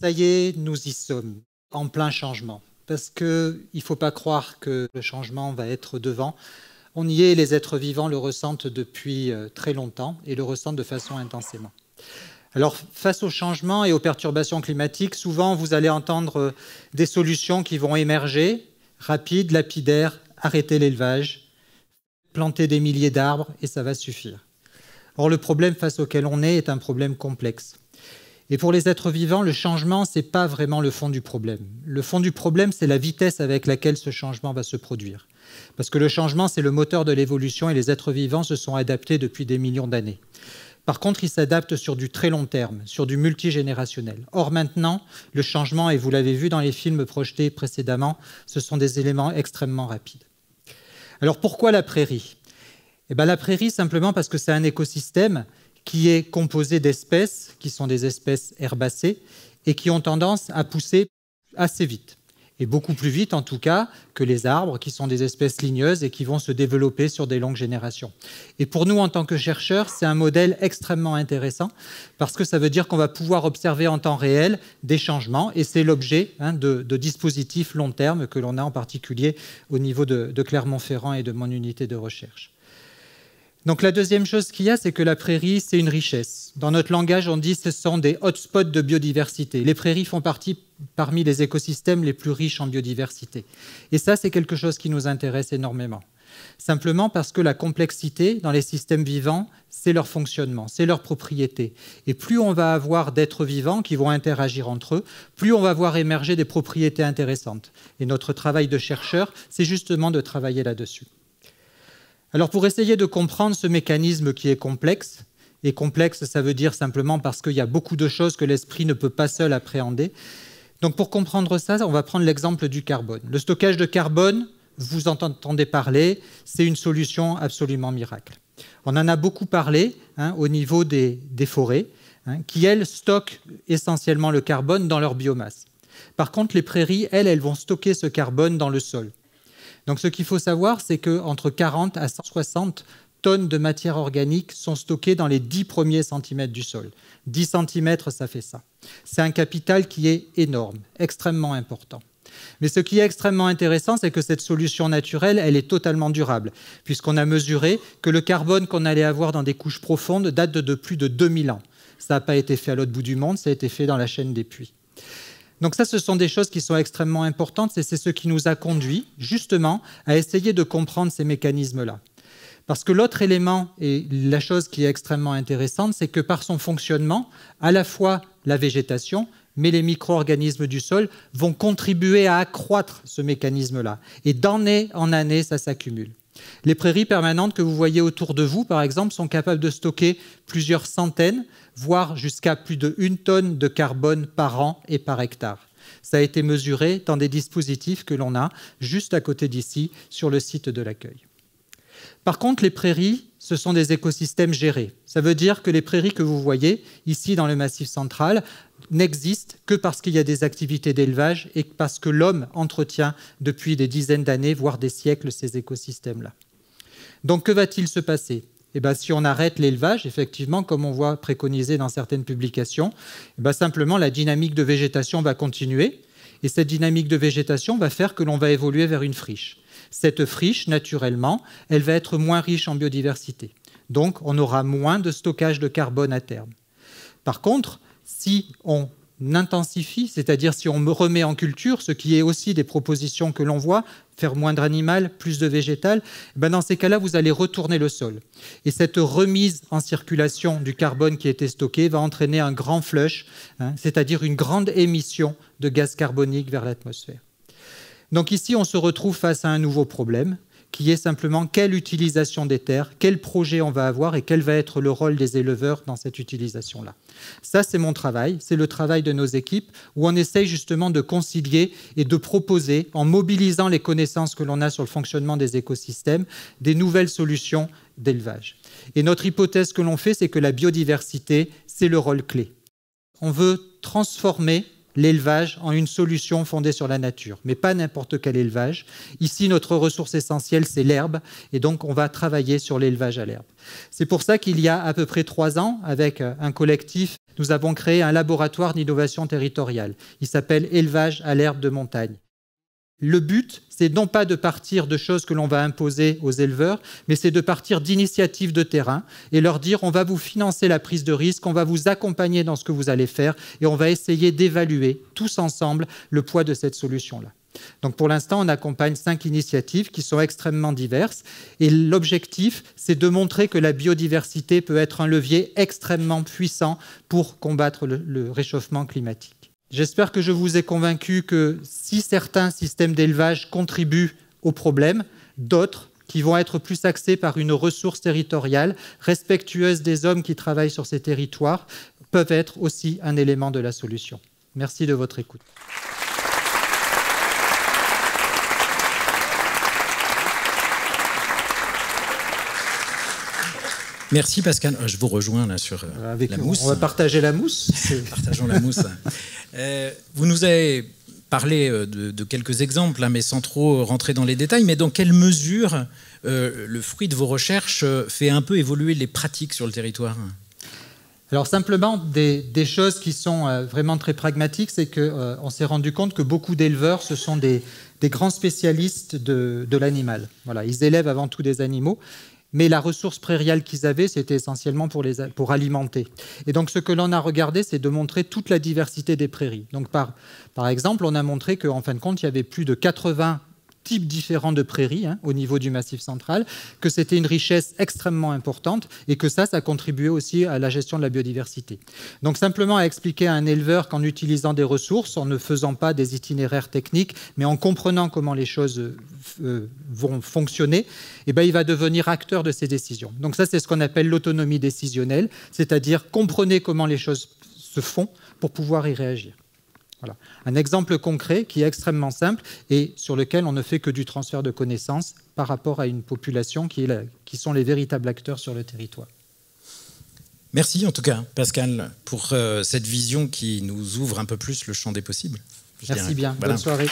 Ça y est, nous y sommes, en plein changement. Parce qu'il ne faut pas croire que le changement va être devant. On y est, les êtres vivants le ressentent depuis euh, très longtemps et le ressentent de façon intensément. Alors, face aux changements et aux perturbations climatiques, souvent vous allez entendre euh, des solutions qui vont émerger, Rapide, lapidaire, arrêter l'élevage, planter des milliers d'arbres et ça va suffire. Or, le problème face auquel on est est un problème complexe. Et pour les êtres vivants, le changement, ce n'est pas vraiment le fond du problème. Le fond du problème, c'est la vitesse avec laquelle ce changement va se produire. Parce que le changement, c'est le moteur de l'évolution et les êtres vivants se sont adaptés depuis des millions d'années. Par contre, il s'adapte sur du très long terme, sur du multigénérationnel. Or, maintenant, le changement, et vous l'avez vu dans les films projetés précédemment, ce sont des éléments extrêmement rapides. Alors, pourquoi la prairie eh ben, La prairie, simplement parce que c'est un écosystème qui est composé d'espèces, qui sont des espèces herbacées, et qui ont tendance à pousser assez vite et beaucoup plus vite en tout cas que les arbres, qui sont des espèces ligneuses et qui vont se développer sur des longues générations. Et pour nous, en tant que chercheurs, c'est un modèle extrêmement intéressant, parce que ça veut dire qu'on va pouvoir observer en temps réel des changements, et c'est l'objet hein, de, dispositifs long terme que l'on a en particulier au niveau de Clermont-Ferrand et de mon unité de recherche. Donc la deuxième chose qu'il y a, c'est que la prairie, c'est une richesse. Dans notre langage, on dit ce sont des hotspots de biodiversité. Les prairies font partie parmi les écosystèmes les plus riches en biodiversité. Et ça, c'est quelque chose qui nous intéresse énormément. Simplement parce que la complexité dans les systèmes vivants, c'est leur fonctionnement, c'est leur propriété. Et plus on va avoir d'êtres vivants qui vont interagir entre eux, plus on va voir émerger des propriétés intéressantes. Et notre travail de chercheur, c'est justement de travailler là-dessus. Alors pour essayer de comprendre ce mécanisme qui est complexe, et complexe ça veut dire simplement parce qu'il y a beaucoup de choses que l'esprit ne peut pas seul appréhender, donc pour comprendre ça, on va prendre l'exemple du carbone. Le stockage de carbone, vous en entendez parler, c'est une solution absolument miracle. On en a beaucoup parlé hein, au niveau des, forêts, hein, qui, elles, stockent essentiellement le carbone dans leur biomasse. Par contre, les prairies, elles, elles vont stocker ce carbone dans le sol. Donc ce qu'il faut savoir, c'est qu'entre 40 à 160 tonnes de matière organique sont stockées dans les 10 premiers centimètres du sol. 10 centimètres, ça fait ça. C'est un capital qui est énorme, extrêmement important. Mais ce qui est extrêmement intéressant, c'est que cette solution naturelle, elle est totalement durable, puisqu'on a mesuré que le carbone qu'on allait avoir dans des couches profondes date de, plus de 2000 ans. Ça n'a pas été fait à l'autre bout du monde, ça a été fait dans la chaîne des puits. Donc ça, ce sont des choses qui sont extrêmement importantes et c'est ce qui nous a conduit justement à essayer de comprendre ces mécanismes-là. Parce que l'autre élément, et la chose qui est extrêmement intéressante, c'est que par son fonctionnement, à la fois la végétation, mais les micro-organismes du sol vont contribuer à accroître ce mécanisme-là. Et d'année en année, ça s'accumule. Les prairies permanentes que vous voyez autour de vous, par exemple, sont capables de stocker plusieurs centaines, voire jusqu'à plus de une tonne de carbone par an et par hectare. Ça a été mesuré dans des dispositifs que l'on a juste à côté d'ici sur le site de l'accueil. Par contre, les prairies ce sont des écosystèmes gérés. Ça veut dire que les prairies que vous voyez ici dans le Massif central n'existent que parce qu'il y a des activités d'élevage et parce que l'homme entretient depuis des dizaines d'années, voire des siècles, ces écosystèmes-là. Donc que va-t-il se passer eh bien, si on arrête l'élevage, effectivement, comme on voit préconisé dans certaines publications, eh ben, simplement la dynamique de végétation va continuer. Et cette dynamique de végétation va faire que l'on va évoluer vers une friche cette friche, naturellement, elle va être moins riche en biodiversité. Donc, on aura moins de stockage de carbone à terme. Par contre, si on intensifie, c'est-à-dire si on remet en culture, ce qui est aussi des propositions que l'on voit, faire moindre animal, plus de végétal, eh ben, dans ces cas-là, vous allez retourner le sol. Et cette remise en circulation du carbone qui était stocké va entraîner un grand flush, hein, c'est-à-dire une grande émission de gaz carbonique vers l'atmosphère. Donc ici, on se retrouve face à un nouveau problème qui est simplement quelle utilisation des terres, quel projet on va avoir et quel va être le rôle des éleveurs dans cette utilisation-là. Ça, c'est mon travail, c'est le travail de nos équipes, où on essaye justement de concilier et de proposer, en mobilisant les connaissances que l'on a sur le fonctionnement des écosystèmes, des nouvelles solutions d'élevage. Et notre hypothèse que l'on fait, c'est que la biodiversité, c'est le rôle clé. On veut transformer l'élevage en une solution fondée sur la nature, mais pas n'importe quel élevage. Ici, notre ressource essentielle, c'est l'herbe, et donc on va travailler sur l'élevage à l'herbe. C'est pour ça qu'il y a à peu près trois ans, avec euh, un collectif, nous avons créé un laboratoire d'innovation territoriale. Il s'appelle Élevage à l'herbe de montagne. Le but, c'est non pas de partir de choses que l'on va imposer aux éleveurs, mais c'est de partir d'initiatives de terrain et leur dire on va vous financer la prise de risque, on va vous accompagner dans ce que vous allez faire et on va essayer d'évaluer tous ensemble le poids de cette solution-là. Donc pour l'instant, on accompagne cinq initiatives qui sont extrêmement diverses. Et l'objectif, c'est de montrer que la biodiversité peut être un levier extrêmement puissant pour combattre le, le réchauffement climatique. J'espère que je vous ai convaincu que si certains systèmes d'élevage contribuent au problème, d'autres, qui vont être plus axés par une ressource territoriale, respectueuse des hommes qui travaillent sur ces territoires, peuvent être aussi un élément de la solution. Merci de votre écoute. Merci Pascal. Ah, je vous rejoins là sur euh, la mousse. On va partager la mousse. Partageons la mousse. Euh, vous nous avez parlé euh, de, quelques exemples, hein, mais sans trop rentrer dans les détails. Mais dans quelle mesure le fruit de vos recherches fait un peu évoluer les pratiques sur le territoire alors simplement des, choses qui sont vraiment très pragmatiques, c'est qu'on s'est rendu compte que beaucoup d'éleveurs, ce sont des, grands spécialistes de, de l'animal. Voilà, ils élèvent avant tout des animaux mais la ressource prairiale qu'ils avaient, c'était essentiellement pour, pour alimenter. Et donc ce que l'on a regardé, c'est de montrer toute la diversité des prairies. Donc par, par exemple, on a montré qu'en en fin de compte, il y avait plus de 80 types différents de prairies hein, au niveau du Massif central, que c'était une richesse extrêmement importante et que ça, ça contribuait aussi à la gestion de la biodiversité. Donc simplement à expliquer à un éleveur qu'en utilisant des ressources, en ne faisant pas des itinéraires techniques, mais en comprenant comment les choses euh, vont fonctionner, eh ben, il va devenir acteur de ses décisions. Donc ça, c'est ce qu'on appelle l'autonomie décisionnelle, c'est-à-dire comprenez comment les choses se font pour pouvoir y réagir. Un exemple concret qui est extrêmement simple et sur lequel on ne fait que du transfert de connaissances par rapport à une population qui, sont les véritables acteurs sur le territoire. Merci en tout cas, Pascal, pour euh, cette vision qui nous ouvre un peu plus le champ des possibles. Merci bien. Bonne soirée.